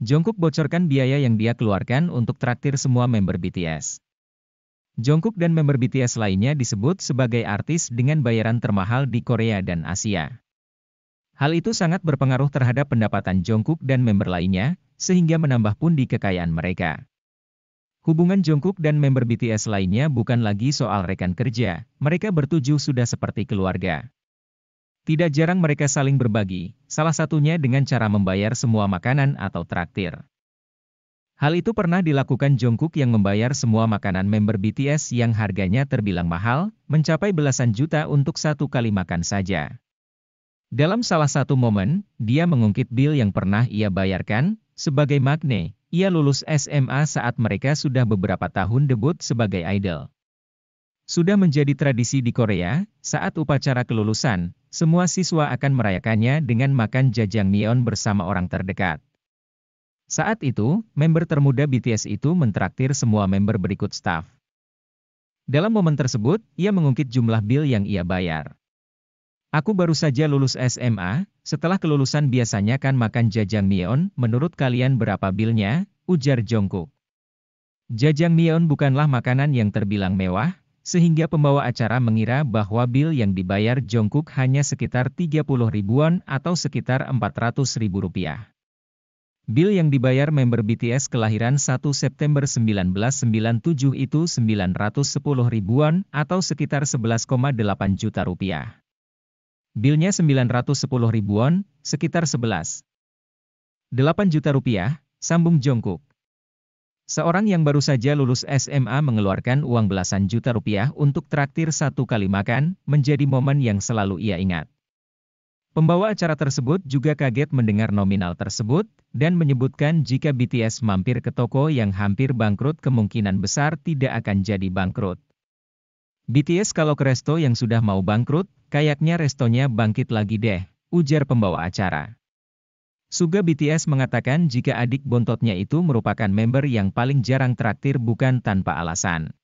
Jongkook bocorkan biaya yang dia keluarkan untuk traktir semua member BTS. Jungkook dan member BTS lainnya disebut sebagai artis dengan bayaran termahal di Korea dan Asia. Hal itu sangat berpengaruh terhadap pendapatan Jungkook dan member lainnya, sehingga menambah pun di kekayaan mereka. Hubungan Jungkook dan member BTS lainnya bukan lagi soal rekan kerja, mereka bertujuh sudah seperti keluarga. Tidak jarang mereka saling berbagi, salah satunya dengan cara membayar semua makanan atau traktir. Hal itu pernah dilakukan Jungkook yang membayar semua makanan member BTS yang harganya terbilang mahal, mencapai belasan juta untuk satu kali makan saja. Dalam salah satu momen, dia mengungkit bill yang pernah ia bayarkan, sebagai magne, ia lulus SMA saat mereka sudah beberapa tahun debut sebagai idol. Sudah menjadi tradisi di Korea, saat upacara kelulusan, semua siswa akan merayakannya dengan makan jajangmyeon bersama orang terdekat. Saat itu, member termuda BTS itu mentraktir semua member berikut staff. Dalam momen tersebut, ia mengungkit jumlah bill yang ia bayar. Aku baru saja lulus SMA, setelah kelulusan biasanya kan makan jajangmyeon, menurut kalian berapa bilnya? Ujar Jongkook. Jajangmyeon bukanlah makanan yang terbilang mewah, sehingga pembawa acara mengira bahwa bil yang dibayar Jongkuk hanya sekitar 30 ribuan atau sekitar 400 ribu rupiah. Bil yang dibayar member BTS kelahiran 1 September 1997 itu 910 ribuan atau sekitar 11,8 juta rupiah. Bilnya 910 ribuan, sekitar 11. 8 juta rupiah, sambung Jongkuk. Seorang yang baru saja lulus SMA mengeluarkan uang belasan juta rupiah untuk traktir satu kali makan, menjadi momen yang selalu ia ingat. Pembawa acara tersebut juga kaget mendengar nominal tersebut, dan menyebutkan jika BTS mampir ke toko yang hampir bangkrut kemungkinan besar tidak akan jadi bangkrut. BTS kalau ke resto yang sudah mau bangkrut, kayaknya restonya bangkit lagi deh, ujar pembawa acara. Suga BTS mengatakan jika adik bontotnya itu merupakan member yang paling jarang traktir bukan tanpa alasan.